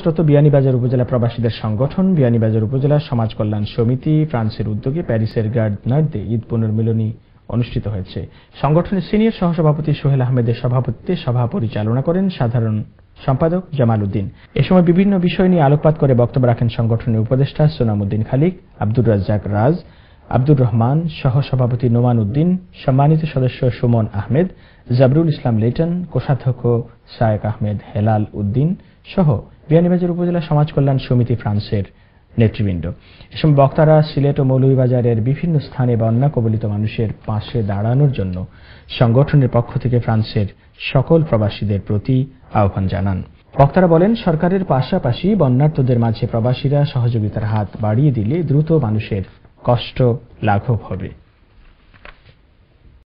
শ্রোত বিয়ানীবাজার উপজেলা প্রবাসীদের সংগঠন বিয়ানীবাজার উপজেলা সমাজ কল্যাণ সমিতি ফ্রান্সের উদ্যোগে প্যারিসের গার্ডনার্দে ঈদ পুনর্মিলনী অনুষ্ঠিত হয়েছে সংগঠনের সিনিয়র সহসভাপতি সোহেল আহমেদের সভাপতিত্বে সভা পরিচালনা করেন সাধারণ সম্পাদক জামাল উদ্দিন এ সময় বিভিন্ন বিষয় নিয়ে আলোকপাত করে বক্তব্য রাখেন সংগঠনের উপদেষ্টা সোনামুদ্দিন খালিক আব্দুর রাজ্জাক রাজ আব্দুর রহমান সহসভাপতি নোমান উদ্দিন সম্মানিত সদস্য সুমন আহমেদ জাবরুল ইসলাম লিটন কোষাধ্যক্ষ শায়েক আহমেদ হেলাল উদ্দিন সহ বিয়ানীবাজার উপজেলা সমাজ কল্যাণ সমিতি ফ্রান্সের নেতৃবৃন্দ এসব বক্তারা সিলেট ও মৌলভীবাজারের বিভিন্ন স্থানে বন্যা কবলিত মানুষের পাশে দাঁড়ানোর জন্য সংগঠনের পক্ষ থেকে ফ্রান্সের সকল প্রবাসীদের প্রতি আহ্বান জানান বক্তারা বলেন সরকারের পাশাপাশি বন্যার্থদের মাঝে প্রবাসীরা সহযোগিতার হাত বাড়িয়ে দিলে দ্রুত মানুষের কষ্ট লাঘব হবে